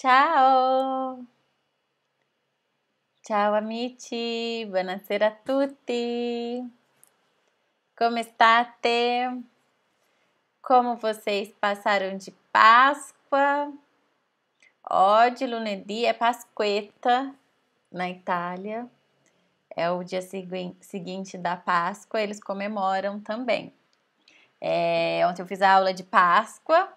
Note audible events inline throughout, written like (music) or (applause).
Ciao! Ciao amici, buonasera a tutti! Come state? Como vocês passaram de Páscoa? Hoje, lunedì é Pasqueta na Itália. É o dia seguinte da Páscoa, eles comemoram também. É, ontem eu fiz a aula de Páscoa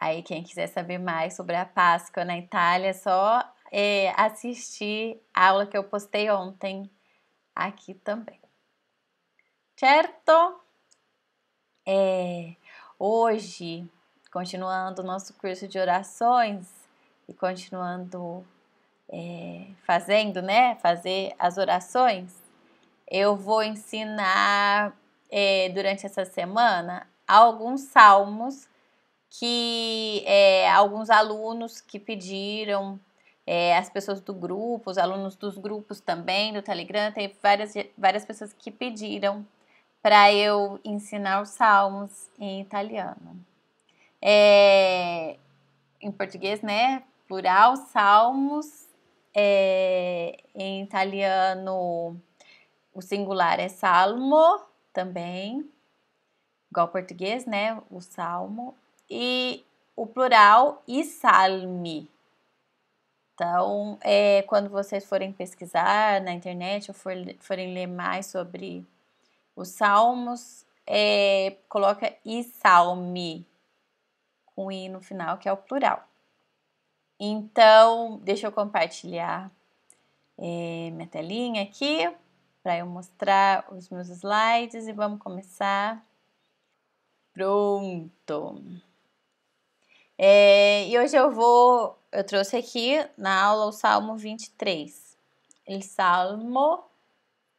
Aí quem quiser saber mais sobre a Páscoa na Itália, é só é, assistir a aula que eu postei ontem aqui também. Certo? É, hoje, continuando o nosso curso de orações e continuando é, fazendo, né? Fazer as orações, eu vou ensinar é, durante essa semana alguns salmos que é, alguns alunos que pediram, é, as pessoas do grupo, os alunos dos grupos também do Telegram, tem várias, várias pessoas que pediram para eu ensinar os salmos em italiano. É, em português, né? Plural, salmos. É, em italiano, o singular é salmo também, igual português, né? O salmo e o plural e Então, é, quando vocês forem pesquisar na internet ou for, forem ler mais sobre os salmos, é, coloca e salmi com i no final, que é o plural. Então, deixa eu compartilhar é, minha telinha aqui para eu mostrar os meus slides e vamos começar. Pronto! É, e hoje eu vou, eu trouxe aqui na aula o Salmo 23. O Salmo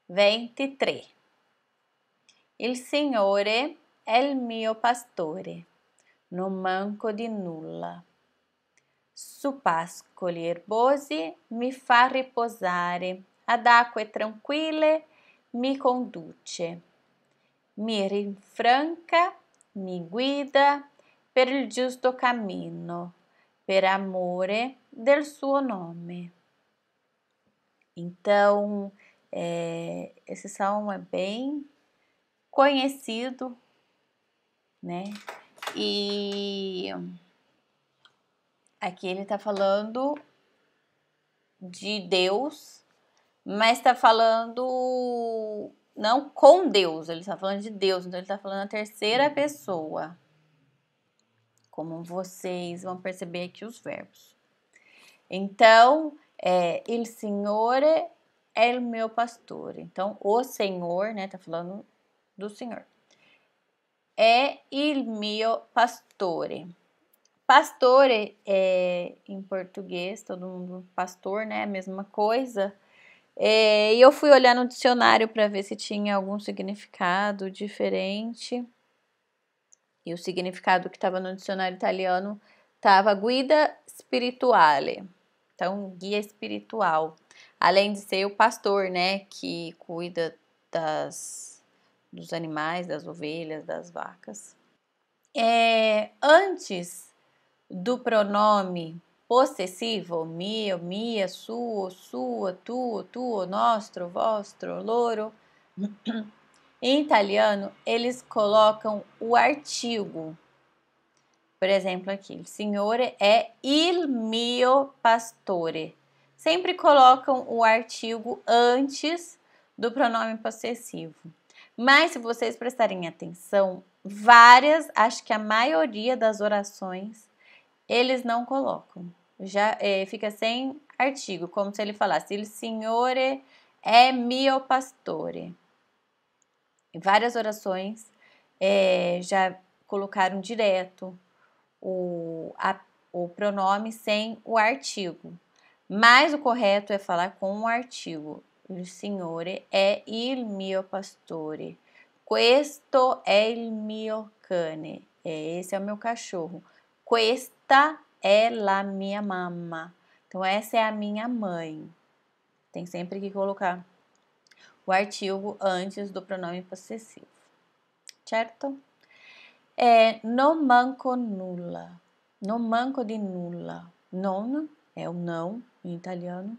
23. Il Signore è il mio pastore, non manco di nulla. Su pascoli erbosi mi fa riposare, ad acque tranquille mi conduce, mi rinfranca, mi guida per il giusto cammino, per amore del suo nome. Então, é, esse salmo é bem conhecido, né? E aqui ele está falando de Deus, mas está falando não com Deus, ele está falando de Deus, então ele está falando a terceira pessoa como vocês vão perceber aqui os verbos. Então, é, il Signore é o meu pastor. Então, o Senhor, né, tá falando do Senhor. É il mio pastore. Pastore é em português, todo mundo pastor, né, é mesma coisa. É, e eu fui olhar no dicionário para ver se tinha algum significado diferente. E o significado que estava no dicionário italiano estava guida spirituale, então guia espiritual. Além de ser o pastor, né, que cuida das, dos animais, das ovelhas, das vacas. É, antes do pronome possessivo, meu, minha, sua, sua, tu, tua nostro, vostro, loro, em italiano, eles colocam o artigo. Por exemplo, aqui, o signore é il mio pastore. Sempre colocam o artigo antes do pronome possessivo. Mas se vocês prestarem atenção, várias, acho que a maioria das orações, eles não colocam. Já é, fica sem artigo, como se ele falasse: Il signore é mio pastore várias orações é, já colocaram direto o, a, o pronome sem o artigo. Mas o correto é falar com o artigo. Il Signore é il mio pastore. Questo é il mio cane. É, esse é o meu cachorro. Questa é la mia mamma. Então, essa é a minha mãe. Tem sempre que colocar o artigo antes do pronome possessivo, certo? É no manco nulla, no manco de nulla, non é o não em italiano,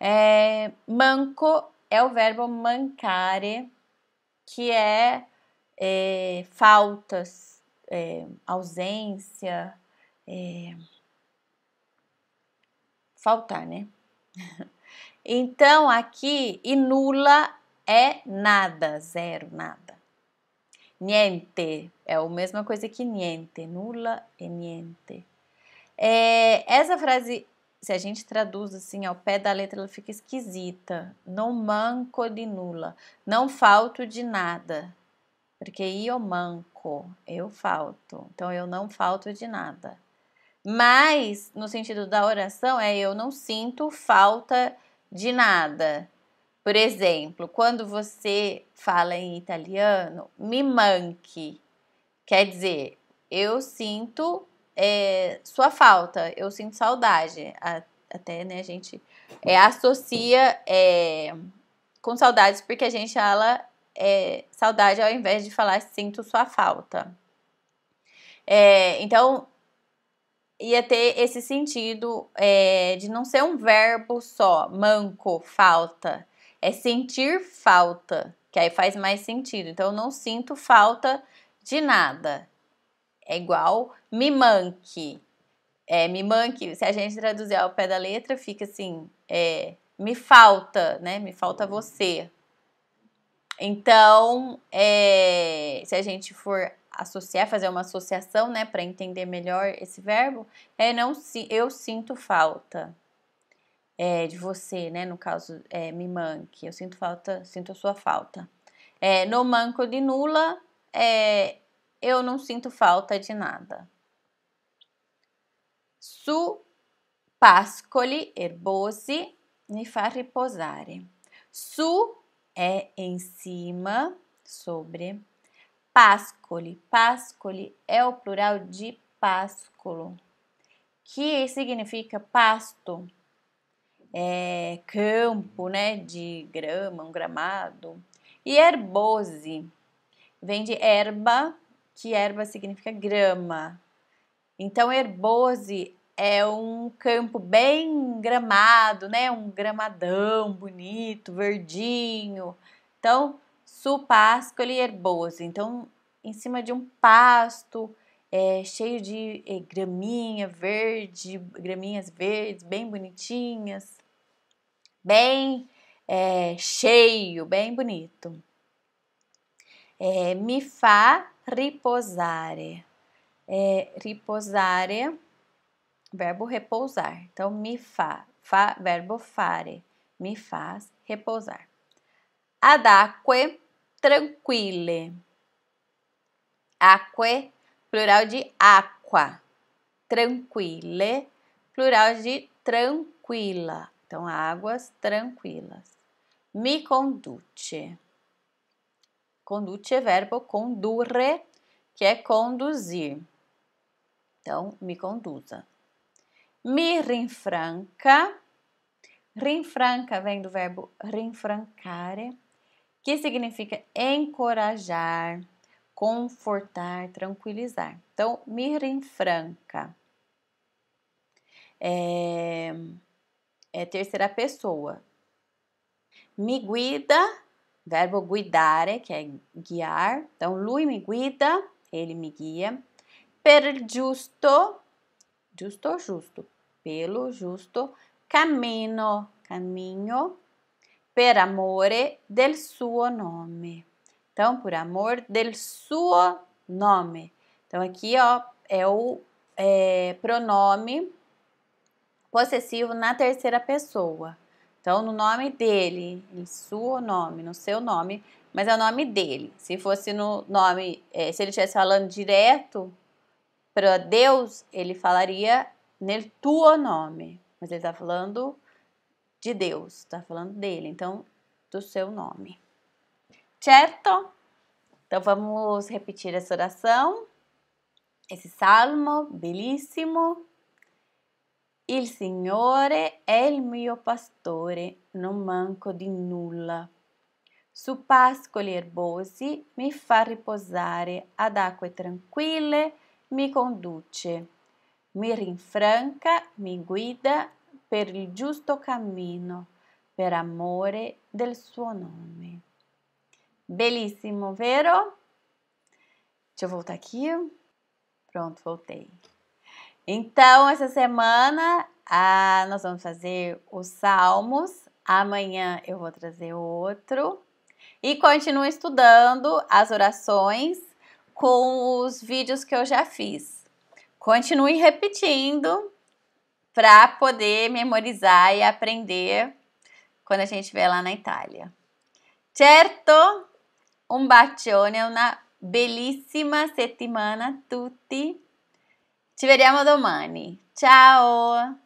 é, manco é o verbo mancare, que é, é faltas, é, ausência, é, faltar, né? (laughs) Então aqui, e nula é nada, zero, nada. Niente é a mesma coisa que niente, nula e niente. É, essa frase, se a gente traduz assim ao pé da letra, ela fica esquisita. Não manco de nula, não falto de nada, porque eu manco, eu falto, então eu não falto de nada. Mas, no sentido da oração, é eu não sinto falta de de nada. Por exemplo, quando você fala em italiano, mi manque, quer dizer, eu sinto é, sua falta, eu sinto saudade. até né, a gente é, associa é, com saudades porque a gente fala é, saudade ao invés de falar sinto sua falta. É, então, ia ter esse sentido é, de não ser um verbo só, manco, falta. É sentir falta, que aí faz mais sentido. Então, eu não sinto falta de nada. É igual me manque. É, me manque, se a gente traduzir ao pé da letra, fica assim: é, me falta, né? Me falta você. Então, é, se a gente for associar, fazer uma associação, né, para entender melhor esse verbo, é não se eu sinto falta é, de você, né, no caso é, me manque, eu sinto falta, sinto a sua falta. É, no manco de nula, é, eu não sinto falta de nada. Su pascoli erbosi me fa riposare. Su é em cima, sobre páscole. Páscole é o plural de pásculo, que significa pasto, é, campo, né, de grama, um gramado. E herbose vem de erba, que erba significa grama. Então, herbose é um campo bem gramado, né? Um gramadão bonito, verdinho. Então, su pascoli é erboso. Então, em cima de um pasto é, cheio de é, graminha verde, graminhas verdes, bem bonitinhas, bem é, cheio, bem bonito. É, mi fa riposare. É, riposare, verbo repousar. Então, mi fa, fa verbo fare, me faz repousar. Adaque tranquille. Acque, plural de aqua. Tranquille, plural de tranquila. Então, águas tranquilas. Mi conduce. Conduce é verbo condurre, que é conduzir. Então, me conduza. Me rinfranca. Rinfranca vem do verbo rinfrancare que significa encorajar, confortar, tranquilizar. Então, mira em franca é, é terceira pessoa. Me guida, verbo guidare, que é guiar. Então, lui me guida, ele me guia. Per justo, justo, justo. Pelo justo, caminho, caminho per amore del suo nome. Então, por amor del suo nome. Então, aqui, ó, é o é, pronome possessivo na terceira pessoa. Então, no nome dele, em seu nome, no seu nome, mas é o nome dele. Se fosse no nome, é, se ele estivesse falando direto para Deus, ele falaria nel tuo nome. Mas ele está falando de Deus, está falando dele, então do seu nome. Certo? Então vamos repetir essa oração, esse salmo belíssimo. Il Signore è il mio pastore, non manco di nulla. Su pascoli erbosi mi fa riposare, ad acque tranquille mi conduce, mi rinfranca, mi guida, per il giusto cammino, per amore del suo nome. Belíssimo, vero? Deixa eu voltar aqui. Pronto, voltei. Então, essa semana ah, nós vamos fazer os Salmos. Amanhã eu vou trazer outro. E continue estudando as orações com os vídeos que eu já fiz. Continue repetindo para poder memorizar e aprender quando a gente vai lá na Itália. Certo? Um bacione, uma bellissima settimana a tutti. Ci vediamo domani. Ciao!